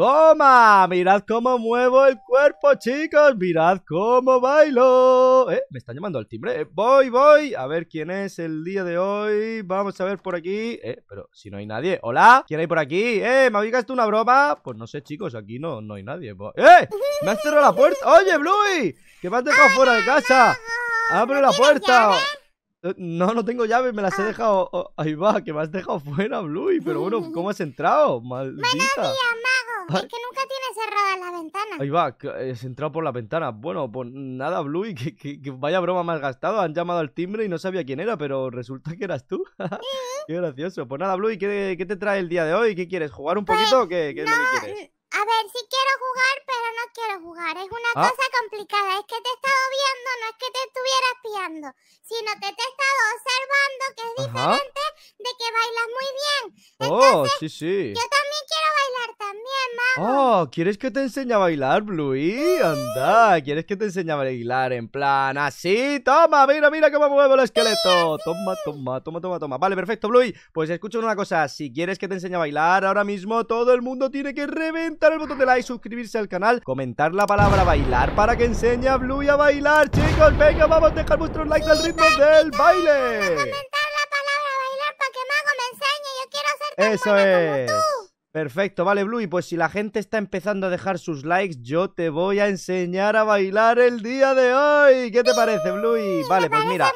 ¡Toma! Mirad cómo muevo el cuerpo, chicos. Mirad cómo bailo. ¿Eh? Me están llamando al timbre. Eh, voy, voy. A ver quién es el día de hoy. Vamos a ver por aquí. ¿Eh? Pero si no hay nadie. ¿Hola? ¿Quién hay por aquí? ¿Eh? ¿Me habías una broma? Pues no sé, chicos. Aquí no, no hay nadie. Pues, ¡Eh! ¡Me has cerrado la puerta! ¡Oye, Bluey! ¡Que me has dejado fuera de casa! ¡Abre la puerta! Eh, no, no tengo llaves, me las he ah. dejado. Oh, ahí va, que me has dejado fuera, Bluey. Pero bueno, ¿cómo has entrado? Maldita. Es que nunca tiene cerrada la ventana Ahí va, es eh, entrado por la ventana. Bueno, pues nada, Bluey, que, vaya broma más gastado. Han llamado al timbre y no sabía quién era, pero resulta que eras tú. qué gracioso. Pues nada, Bluey, ¿qué, te trae el día de hoy? ¿Qué quieres? ¿Jugar un pues poquito o qué, no, que mm, A ver, sí quiero jugar, pero no quiero jugar. Es una ah. cosa complicada. Es que te he estado viendo, no es que te estuviera espiando, sino que te he estado observando, que es diferente de que bailas muy bien. Oh, Entonces, oh, sí, sí. Yo también Oh, ¿quieres que te enseñe a bailar, Bluey? Anda, ¿quieres que te enseñe a bailar en plan así? Toma, mira, mira cómo muevo el esqueleto. Toma, toma, toma, toma, toma. Vale, perfecto, Bluey. Pues escucha una cosa, si quieres que te enseñe a bailar ahora mismo, todo el mundo tiene que reventar el botón de like, suscribirse al canal, comentar la palabra bailar para que enseñe a Bluey a bailar. Chicos, venga, vamos a dejar vuestros likes al ritmo del baile. Comentar la palabra bailar para que Mago me enseñe, yo quiero ser Eso es. tú. Perfecto, vale, Blue. Y pues si la gente está empezando a dejar sus likes, yo te voy a enseñar a bailar el día de hoy. ¿Qué te parece, Bluey? Mm, vale, pues mira.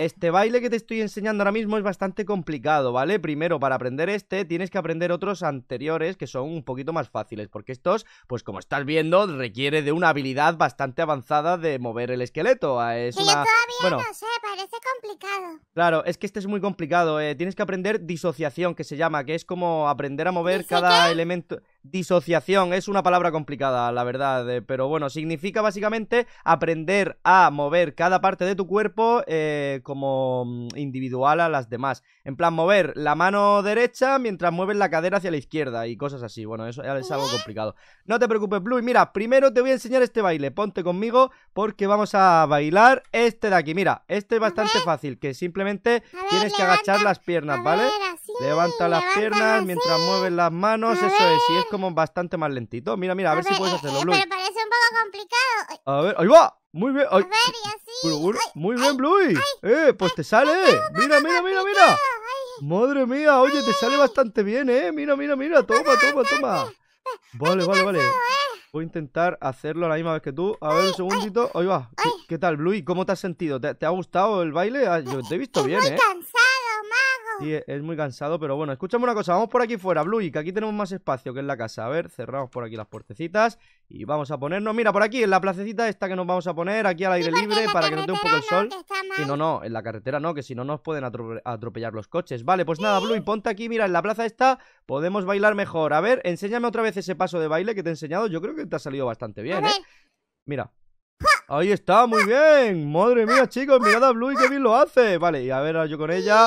Este baile que te estoy enseñando ahora mismo es bastante complicado, ¿vale? Primero, para aprender este, tienes que aprender otros anteriores que son un poquito más fáciles, porque estos, pues como estás viendo, requiere de una habilidad bastante avanzada de mover el esqueleto. a ah, que yo todavía no sé, parece complicado. Claro, es que este es muy complicado. Eh, tienes que aprender disociación, que se llama, que es como aprender a mover cada elemento Disociación es una palabra complicada, la verdad, eh, pero bueno, significa básicamente aprender a mover cada parte de tu cuerpo eh, como mm, individual a las demás. En plan, mover la mano derecha mientras mueves la cadera hacia la izquierda y cosas así. Bueno, eso es algo complicado. No te preocupes, Blue. mira, primero te voy a enseñar este baile. Ponte conmigo porque vamos a bailar este de aquí. Mira, este es bastante fácil, que simplemente tienes que agachar las piernas, ¿vale? levanta las piernas mientras mueves las manos. eso es, y es como bastante más lentito. Mira, mira, a, ver, si puedes eh, hacerlo, eh, Bluey Pero parece un poco complicado. A ver, ahí va. Muy bien. muy bien, Bluey. eh, pues te sale. Mira, mira, mira, mira. Madre mía, oye, te sale bastante bien, eh. Mira, mira, mira. Toma, toma, toma. Vale, vale, vale. Eh. Voy a intentar hacerlo a la misma vez que tú. A ver, un segundito. Ahí va. ¿Qué, tal, Bluey? ¿Cómo te has sentido? ¿Te, ha gustado el baile? Ah, te he visto bien, eh. E-, es, muy cansado, pero bueno, escúchame una cosa, vamos por aquí fuera, Bluey, que aquí tenemos más espacio que en la casa. A ver, cerramos por aquí las puertecitas y vamos a ponernos, mira, por aquí, en la placecita esta que nos vamos a poner, aquí al aire libre, para que no dé un poco el sol. Y no, no, en la carretera no, que si no nos pueden atropellar los coches. Vale, pues nada, Bluey, ponte aquí, mira, en la plaza esta podemos bailar mejor. A ver, enséñame otra vez ese paso de baile que te he enseñado, yo creo que te ha salido bastante bien, ¿eh? Mira. Ahí está, muy bien. Madre mía, chicos, mirad a Bluey, que bien lo hace. Vale, y a ver, yo con ella.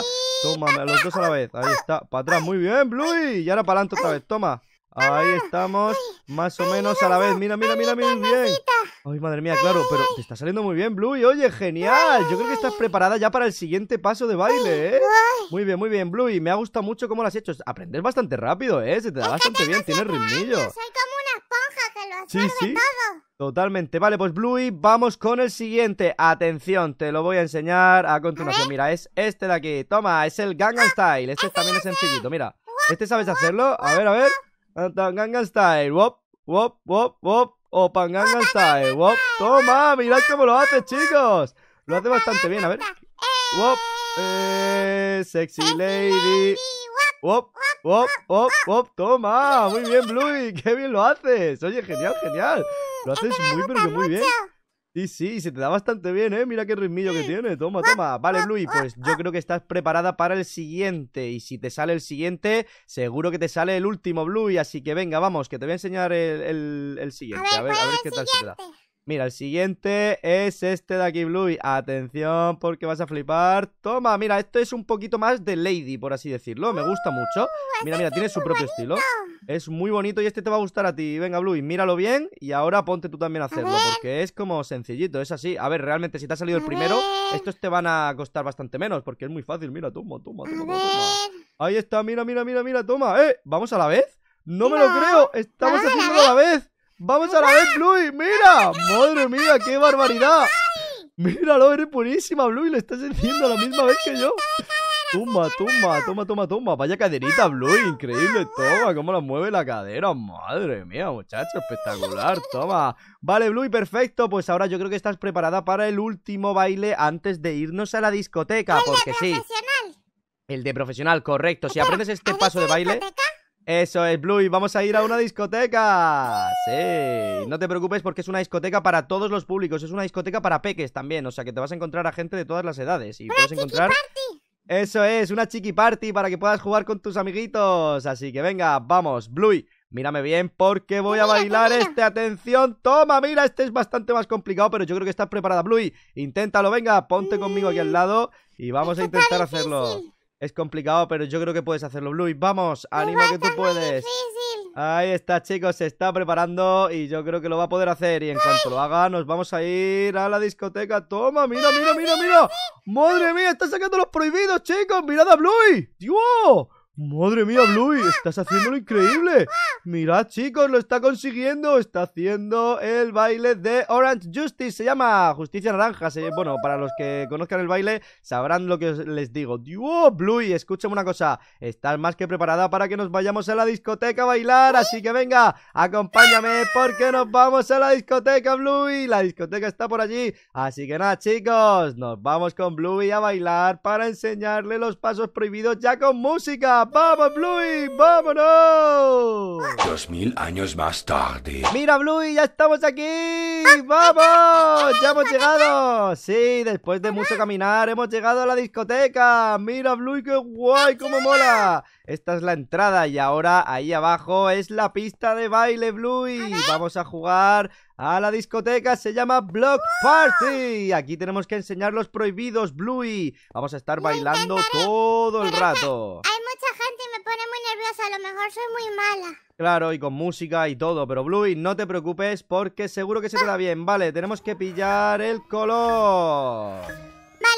Toma, los dos a la vez. Ahí está. Para atrás. Muy bien, Bluey. Y ahora para adelante otra vez. Toma. Ahí estamos. Más o menos a la vez. Mira, mira, mira, mira. Bien. Ay, madre mía, claro. Pero te está saliendo muy bien, Bluey. Oye, genial. Yo creo que estás preparada ya para el siguiente paso de baile, ¿eh? Muy bien, muy bien, Bluey. Me ha gustado mucho cómo lo has hecho. Aprendes bastante rápido, ¿eh? Se te da bastante bien. Tienes ritmillo sí, sí. Totalmente. Vale, pues Bluey, vamos con el siguiente. Atención, te lo voy a enseñar a continuación. mira, es este de aquí. Toma, es el Gangnam ah, Style. Este también es sencillito, mira. Eh. ¿Este sabes hacerlo? A ver, a ver. Gangnam Style. Wop, wop, wop, wop. O Gangnam Style. Wop. Toma, mirad cómo lo haces, chicos. Lo hace bastante bien, a ver. Wop. Eh. Eh, sexy lady. ¡Wop, wop, ¡Op! ¡Op! ¡Toma! Muy bien, Bluey. ¡Qué bien lo haces! Oye, genial, genial. Lo haces muy, pero que muy bien. y sí, se te da bastante bien, ¿eh? Mira qué ritmillo que tiene. Toma, toma. Vale, Bluey, pues yo creo que estás preparada para el siguiente. Y si te sale el siguiente, seguro que te sale el último, Bluey. Así que venga, vamos, que te voy a enseñar el, siguiente. A ver, a ver, qué tal se da. Mira, el siguiente es este de aquí, Bluey. Atención, porque vas a flipar. Toma, mira, esto es un poquito más de Lady, por así decirlo. Me gusta uh, mucho. Mira, mira, tiene su propio estilo. Es muy bonito y este te va a gustar a ti. Venga, Bluey, míralo bien y ahora ponte tú también a hacerlo, porque es como sencillito, es así. A ver, realmente, si te ha salido el primero, estos te van a costar bastante menos, porque es muy fácil. Mira, toma, toma, toma, toma. Ahí está, mira, mira, mira, mira, toma. ¡Eh! ¿Vamos a la vez? ¡No me lo creo! ¡Estamos haciendo a la vez! Vamos a la vez, Bluey. Mira, madre mía, qué barbaridad. Míralo, eres buenísima, Bluey. Lo estás haciendo a la misma vez que yo. Toma, toma, toma, toma, toma. Vaya caderita, Blue. Increíble. Toma, cómo la mueve la cadera. Madre mía, muchacho. Espectacular. Toma. Vale, Blue, perfecto. Pues ahora yo creo que estás preparada para el último baile antes de irnos a la discoteca. porque sí. El de profesional, correcto. Si aprendes este paso de baile. Eso es, Bluey, vamos a ir a una discoteca Sí, no te preocupes porque es una discoteca para todos los públicos Es una discoteca para peques también, o sea que te vas a encontrar a gente de todas las edades Y una puedes encontrar... Eso es, una chiqui party para que puedas jugar con tus amiguitos Así que venga, vamos, Bluey Mírame bien porque voy a bailar este, atención, toma, mira, este es bastante más complicado, pero yo creo que estás preparada, Bluey, inténtalo, venga, ponte conmigo aquí al mm, lado y vamos a intentar hacerlo. Es complicado, pero yo creo que puedes hacerlo, Bluey. Vamos, anima que tú puedes. Ahí está, chicos, se está preparando y yo creo que lo va a poder hacer. Y en cuanto lo haga, nos vamos a ir a la discoteca. Toma, mira, mira, mira, mira. Madre mía, está sacando los prohibidos, chicos. Mirad a Bluey. Dios. ¡Madre mía, Bluey! ¡Estás haciendo increíble! ¡Mirad, chicos! ¡Lo está consiguiendo! ¡Está haciendo el baile de Orange Justice! Se llama Justicia Naranja. Bueno, para los que conozcan el baile, sabrán lo que les digo. ¡Dios, Bluey! Escúchame una cosa. Estás más que preparada para que nos vayamos a la discoteca a bailar. Así que venga, acompáñame porque nos vamos a la discoteca, Bluey. La discoteca está por allí. Así que nada, chicos. Nos vamos con Bluey a bailar para enseñarle los pasos prohibidos ya con música. ¡Vamos, Bluey! ¡Vámonos! Dos mil años más tarde. ¡Mira, Bluey! ¡Ya estamos aquí! ¡Vamos! ¡Ya hemos llegado! Sí, después de mucho caminar, hemos llegado a la discoteca. ¡Mira, Bluey! ¡Qué guay! ¡Cómo mola! Esta es la entrada y ahora ahí abajo es la pista de baile, Bluey. Vamos a jugar a la discoteca se llama Block Party. Aquí tenemos que enseñar los prohibidos, Bluey. Vamos a estar bailando todo el rato. Pues a lo mejor soy muy mala. Claro, y con música y todo, pero Bluey, no te preocupes porque seguro que se te da bien. Vale, tenemos que pillar el color. Vale,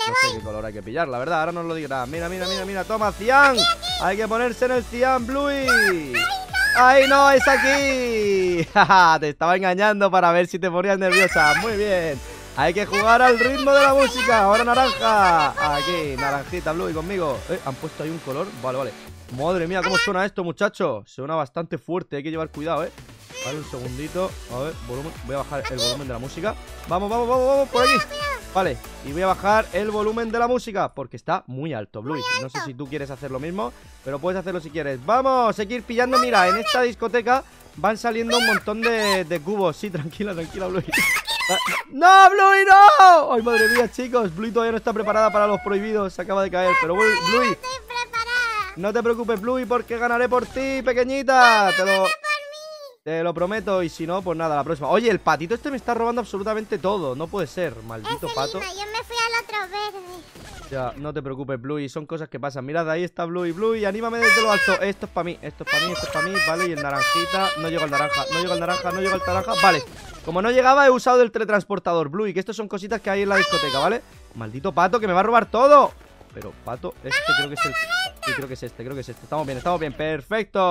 no sé qué color hay que pillar, la verdad, ahora no lo dirá. Mira, mira, mira, mira, toma, cian. Hay que ponerse en el cian, Bluey. ¡Ay, no! ¡Ay, no! ¡Es aquí! te estaba engañando para ver si te ponías nerviosa. Muy bien. Hay que jugar al ritmo de la música. Ahora naranja. Aquí, naranjita, Bluey, conmigo. Eh, han puesto ahí un color. Vale, vale. Madre mía, cómo suena esto, muchachos Suena bastante fuerte, hay que llevar cuidado, eh Vale, un segundito A ver, Voy a bajar el volumen de la música Vamos, vamos, vamos, vamos, por aquí Vale, y voy a bajar el volumen de la música Porque está muy alto, Bluey No sé si tú quieres hacer lo mismo Pero puedes hacerlo si quieres ¡Vamos! Hay que pillando Mira, en esta discoteca van saliendo un montón de, cubos Sí, tranquila, tranquila, Bluey ¡No, Bluey, no! ¡Ay, madre mía, chicos! Bluey todavía no está preparada para los prohibidos Se acaba de caer Pero, Bluey, no te preocupes, Bluey, porque ganaré por ti, pequeñita. Pues te lo... Te lo prometo, y si no, pues nada, la próxima. Oye, el patito este me está robando absolutamente todo. No puede ser, maldito pato. Ya, no te preocupes, Bluey. Son cosas que pasan. Mirad, ahí está Bluey. Bluey, anímame desde lo alto. Esto es para mí, esto es para mí, esto es para mí. Vale, y el naranjita. No llega el naranja, no llega el naranja, no llega el naranja. Vale. Como no llegaba, he usado el teletransportador, Bluey. Que estas son cositas que hay en la discoteca, ¿vale? Maldito pato que me va a robar todo. Pero pato, este creo que es el creo que es este, creo que es este Estamos bien, estamos bien, perfecto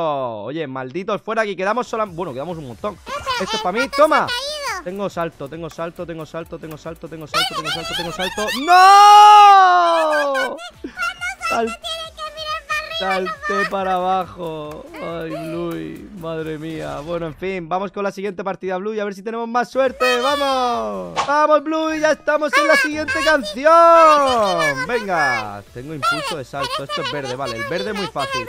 Oye, malditos, fuera aquí, quedamos solo Bueno, quedamos un montón Esto es para mí, toma Tengo salto, tengo salto, tengo salto, tengo salto, tengo salto, tengo salto, tengo salto ¡No! Salte para abajo. Ay, Blue, madre mía. Bueno, en fin, vamos con la siguiente partida, Blue, y a ver si tenemos más suerte. ¡Vamos! ¡Vamos, Blue! ¡Ya estamos en la siguiente canción! Venga, tengo impulso de salto. Esto es verde, vale. El verde es muy fácil.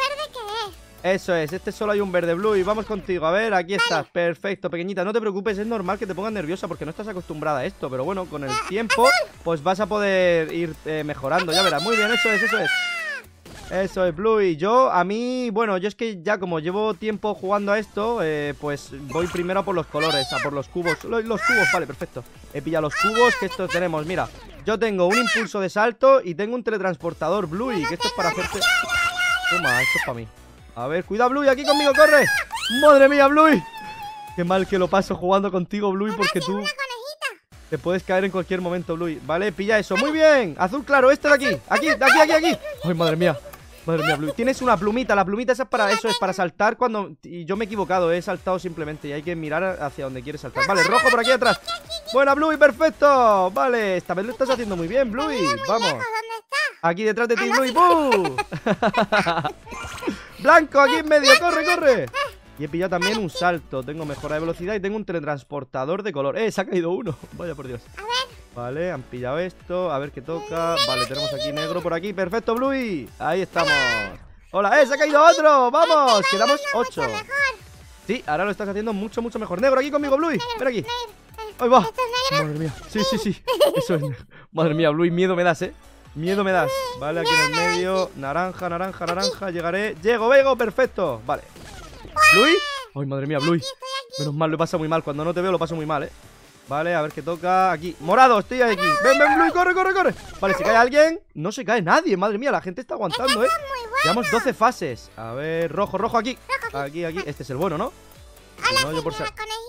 Eso es, este solo hay un verde blue y vamos contigo. A ver, aquí estás. Perfecto, pequeñita. No te preocupes, es normal que te pongas nerviosa porque no estás acostumbrada a esto. Pero bueno, con el ah, tiempo, pues vas a poder ir eh, mejorando. Ya verás, muy bien, eso es, eso es. Eso es, y Yo, a mí, bueno, yo es que ya como llevo tiempo jugando a esto, eh, pues voy primero por los colores, a por los cubos. Los, cubos, vale, perfecto. He pillado los cubos, que estos tenemos, mira. Yo tengo un impulso de salto y tengo un teletransportador, Bluey, que esto es para hacerte... Toma, esto es para mí. A ver, cuida Bluey, aquí conmigo, corre. ¡Madre mía, Bluey! Qué mal que lo paso jugando contigo, Bluey, porque tú... Te puedes caer en cualquier momento, Bluey. Vale, pilla eso. ¡Muy bien! Azul claro, este de aquí. Aquí, de aquí, aquí, aquí. ¡Ay, madre mía! Madre mía, Tienes una plumita. La plumita esa es para eso, es para saltar cuando... Y yo me he equivocado, he saltado simplemente. Y hay que mirar hacia donde quieres saltar. Vale, rojo por aquí atrás. Buena, Bluey, perfecto. Vale, esta vez lo estás haciendo muy bien, Bluey. Vamos. Aquí detrás de ah, ti, Bluey. Blanco, aquí en medio. Corre, corre. Y he pillado también un salto. Tengo mejora de velocidad y tengo un teletransportador de color. ¡Eh! Se ha caído uno. Vaya por Dios. A Vale, han pillado esto. A ver qué toca. Vale, tenemos aquí negro por aquí. Perfecto, Bluey. Ahí estamos. Hola, eh, se ha caído otro. Vamos, este quedamos 8. Sí, ahora lo estás haciendo mucho, mucho mejor. Negro, aquí conmigo, Bluey. Ven aquí. Eh, Ahí va. Madre mía. Sí, sí, sí. Eso Madre mía, Bluey, miedo me das, eh. Miedo me das. Vale, aquí en el medio. Naranja, naranja, naranja. Llegaré. Llego, vengo, perfecto. Vale. Bluey. Ay, madre mía, Bluey. Menos mal, lo pasa muy mal. Cuando no te veo, lo paso muy mal, eh. Vale, a ver qué toca Aquí, morado, estoy aquí Ven, ven, Blue, corre, corre, corre Vale, si cae alguien No se cae nadie, madre mía, la gente está aguantando, eh Llevamos 12 fases A ver, rojo, rojo, aquí Aquí, aquí, este es el bueno, ¿no?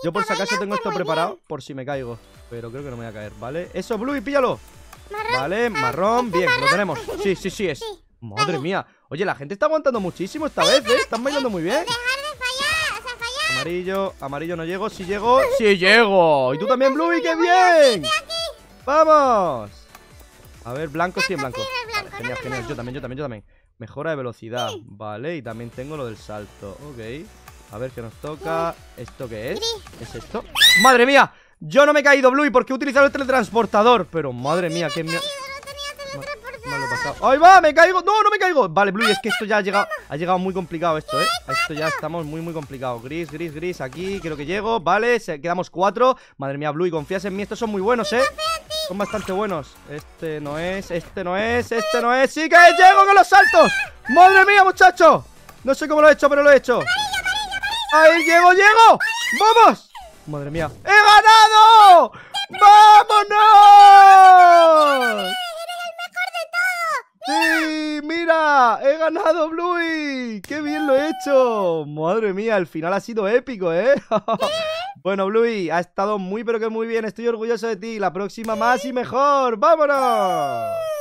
yo, por si acaso tengo esto preparado Por si me caigo Pero creo que no me voy a caer, ¿vale? Eso, Blue, y píllalo Vale, ah, marrón, este bien, lo tenemos Sí, sí, sí es Madre mía Oye, la gente está aguantando muchísimo esta vez, ¿eh? Están bailando muy bien Amarillo, amarillo no llego. Si llego, si llego. Y tú también, Bluey, qué bien. ¡Vamos! A ver, blanco, sí, en blanco. genial, Yo también, yo también, yo también. Mejora de velocidad. Vale, y también tengo lo del salto. Ok. A ver qué nos toca. ¿Esto qué es? ¿Es esto? ¡Madre mía! Yo no me he caído, Bluey, porque he utilizado el teletransportador. Pero madre mía, qué mierda. Ay ¡Ahí va! ¡Me caigo! ¡No, no me caigo! Vale, Blue, es que esto ya ha llegado Ha llegado muy complicado esto, ¿eh? Esto ya estamos muy, muy complicados. Gris, gris, gris Aquí creo que llego Vale, quedamos cuatro Madre mía, Blue, confías en mí Estos son muy buenos, ¿eh? Son bastante buenos Este no es Este no es Este no es ¡Sí que llego con los saltos! ¡Madre mía, muchacho! No sé cómo lo he hecho, pero lo he hecho ¡Ahí llego, llego! ¡Vamos! Madre mía ¡He ganado! ¡Vámonos! ¡Sí! ¡Mira! ¡He ganado, Bluey! ¡Qué bien lo he hecho! Madre mía, el final ha sido épico, ¿eh? bueno, Bluey, ha estado muy pero que muy bien. Estoy orgulloso de ti. La próxima más y mejor. ¡Vámonos!